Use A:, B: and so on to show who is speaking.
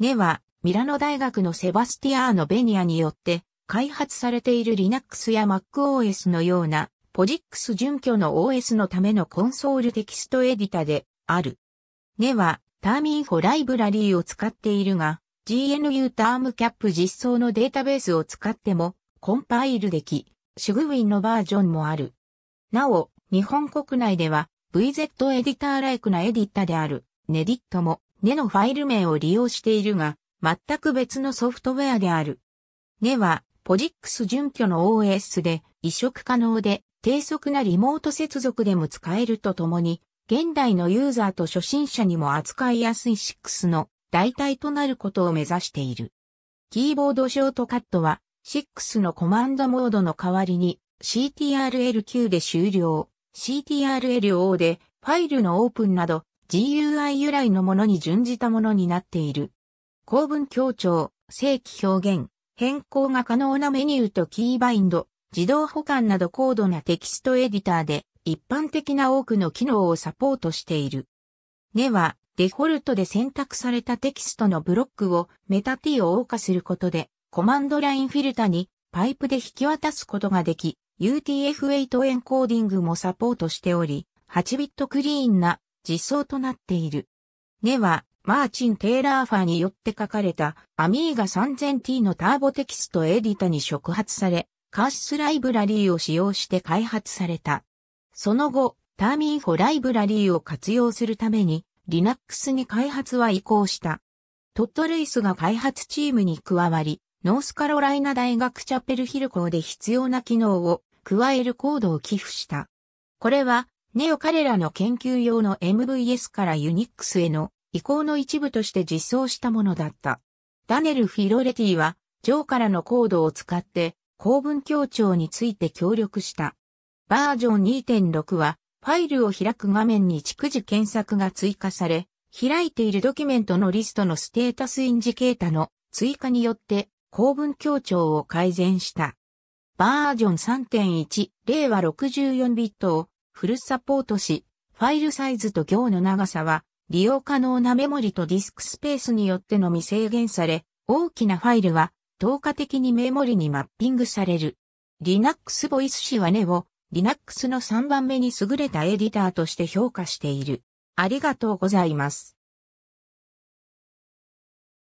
A: ネは、ミラノ大学のセバスティアーノ・ベニアによって、開発されている Linux や MacOS のような、ポジックス準拠の OS のためのコンソールテキストエディタである。ネは、ターミンフォライブラリーを使っているが、GNU タームキャップ実装のデータベースを使っても、コンパイルでき、シュグウィンのバージョンもある。なお、日本国内では、VZ エディターライクなエディタである、ネディットも、ねのファイル名を利用しているが、全く別のソフトウェアである。ねは、ポジックス準拠の OS で移植可能で、低速なリモート接続でも使えるとともに、現代のユーザーと初心者にも扱いやすい6の代替となることを目指している。キーボードショートカットは、6のコマンドモードの代わりに CTRL9 で終了、CTRL O でファイルのオープンなど GUI 由来のものに準じたものになっている。構文強調、正規表現、変更が可能なメニューとキーバインド、自動保管など高度なテキストエディターで一般的な多くの機能をサポートしている。根はデフォルトで選択されたテキストのブロックをメタ T を謳歌することでコマンドラインフィルタにパイプで引き渡すことができ UTF-8 エンコーディングもサポートしており8ビットクリーンな実装となっている。ネは、マーチン・テイラーファーによって書かれた、アミーガ 3000T のターボテキストエディタに触発され、カーシスライブラリーを使用して開発された。その後、ターミンフォライブラリーを活用するために、Linux に開発は移行した。トットルイスが開発チームに加わり、ノースカロライナ大学チャペルヒル校で必要な機能を加えるコードを寄付した。これはネオ彼らの研究用の MVS からユニックスへの移行の一部として実装したものだった。ダネル・フィロレティは、ジョーからのコードを使って、公文協調について協力した。バージョン2.6は、ファイルを開く画面に逐次検索が追加され、開いているドキュメントのリストのステータスインジケータの追加によって、公文協調を改善した。バージョン3.1、令和64ビットをフルサポートし、ファイルサイズと行の長さは、利用可能なメモリとディスクスペースによってのみ制限され、大きなファイルは、透過的にメモリにマッピングされる。Linux ボイス氏はネを Linux の3番目に優れたエディターとして評価している。ありがとうございます。